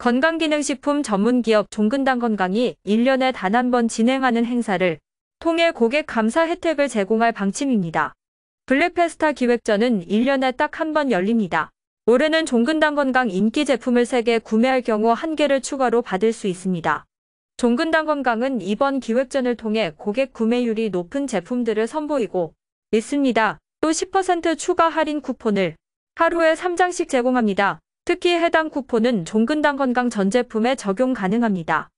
건강기능식품 전문기업 종근당 건강이 1년에 단 한 번 진행하는 행사를 통해 고객 감사 혜택을 제공할 방침입니다. 블랙페스타 기획전은 1년에 딱 한 번 열립니다. 올해는 종근당 건강 인기 제품을 3개 구매할 경우 1개를 추가로 받을 수 있습니다. 종근당 건강은 이번 기획전을 통해 고객 구매율이 높은 제품들을 선보이고 있습니다. 또 10% 추가 할인 쿠폰을 하루에 3장씩 제공합니다. 특히 해당 쿠폰은 종근당 건강 전 제품에 적용 가능합니다.